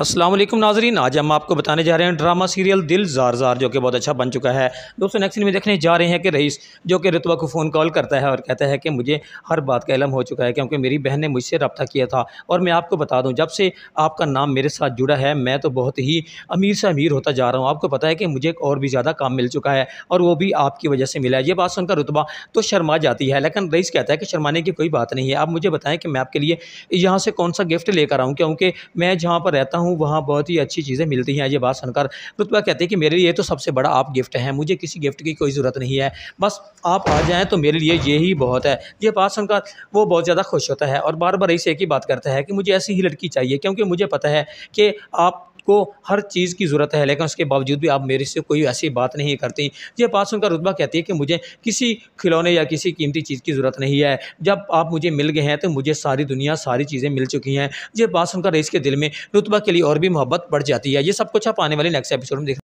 असलम नाजरीन आज हम आपको बताने जा रहे हैं ड्रामा सीरियल दिल जार जार जो कि बहुत अच्छा बन चुका है दोस्तों नेक्स्ट में देखने जा रहे हैं कि रईस जो कि रतबा को फ़ोन कॉल करता है और कहता है कि मुझे हर बात का इलम हो चुका है क्योंकि मेरी बहन ने मुझसे रबता किया था और मैं आपको बता दूं जब से आपका नाम मेरे साथ जुड़ा है मैं तो बहुत ही अमीर से अमीर होता जा रहा हूँ आपको पता है कि मुझे और भी ज़्यादा काम मिल चुका है और वो भी आपकी वजह से मिला है ये बात सुनकर रुतबा तो शर्मा जाती है लेकिन रईस कहता है कि शर्माने की कोई बात नहीं है आप मुझे बताएँ कि मैं आपके लिए यहाँ से कौन सा गिफ्ट लेकर आऊँ क्योंकि मैं जहाँ पर रहता हूँ हूँ वहाँ बहुत ही अच्छी चीज़ें मिलती हैं ये बात सुनकर रुतबा कहते हैं कि मेरे लिए तो सबसे बड़ा आप गिफ्ट हैं मुझे किसी गिफ्ट की कोई ज़रूरत नहीं है बस आप आ जाएँ तो मेरे लिए ये ही बहुत है ये बात सुनकर वो बहुत ज़्यादा खुश होता है और बार बार ऐसे एक ही बात करता है कि मुझे ऐसी ही लड़की चाहिए क्योंकि मुझे पता है कि आप को हर चीज़ की ज़रूरत है लेकिन उसके बावजूद भी आप मेरे से कोई ऐसी बात नहीं करती ये बात सुनकर रुतबा कहती है कि मुझे किसी खिलौने या किसी कीमती चीज़ की ज़रूरत नहीं है जब आप मुझे मिल गए हैं तो मुझे सारी दुनिया सारी चीज़ें मिल चुकी हैं ये बात सुनकर रईस के दिल में रुतबा के लिए और भी मोहब्बत बढ़ जाती है ये सब कुछ आप आने वाले नेक्स्ट एपिसोड में देख